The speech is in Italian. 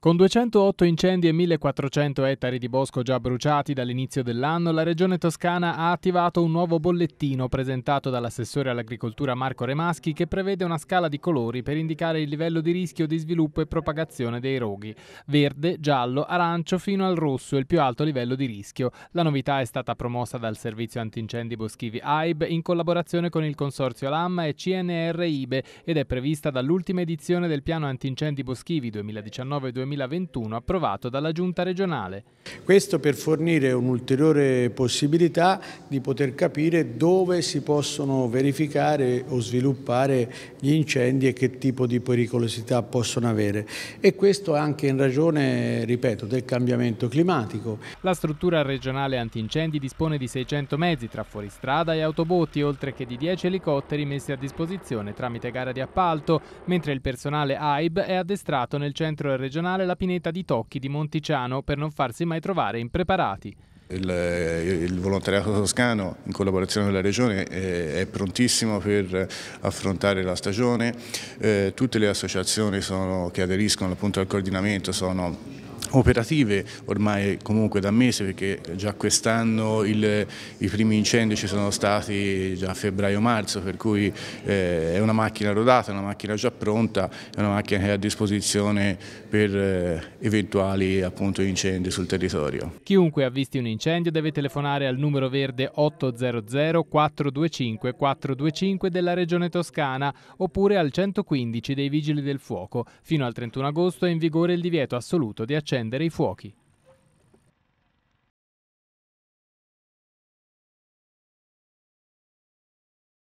Con 208 incendi e 1400 ettari di bosco già bruciati dall'inizio dell'anno, la Regione Toscana ha attivato un nuovo bollettino presentato dall'assessore all'agricoltura Marco Remaschi che prevede una scala di colori per indicare il livello di rischio di sviluppo e propagazione dei roghi. Verde, giallo, arancio fino al rosso, è il più alto livello di rischio. La novità è stata promossa dal servizio antincendi boschivi AIB in collaborazione con il consorzio LAMMA e CNR IBE ed è prevista dall'ultima edizione del piano antincendi boschivi 2019 2020 2021 approvato dalla Giunta regionale. Questo per fornire un'ulteriore possibilità di poter capire dove si possono verificare o sviluppare gli incendi e che tipo di pericolosità possono avere. E questo anche in ragione, ripeto, del cambiamento climatico. La struttura regionale antincendi dispone di 600 mezzi tra fuoristrada e autobotti, oltre che di 10 elicotteri messi a disposizione tramite gara di appalto, mentre il personale AIB è addestrato nel centro regionale male la pineta di Tocchi di Monticiano per non farsi mai trovare impreparati. Il, il, volontariato toscano in collaborazione con la Regione è, è prontissimo per affrontare la stagione, eh, tutte le associazioni sono, che aderiscono appunto al coordinamento sono operative ormai comunque da mesi perché già quest'anno i primi incendi ci sono stati già a febbraio-marzo per cui eh, è una macchina rodata, una macchina già pronta, è una macchina che è a disposizione per eh, eventuali appunto, incendi sul territorio. Chiunque ha visto un incendio deve telefonare al numero verde 800 425 425 della Regione Toscana oppure al 115 dei Vigili del Fuoco. Fino al 31 agosto è in vigore il divieto assoluto di accesso accendere i fuochi.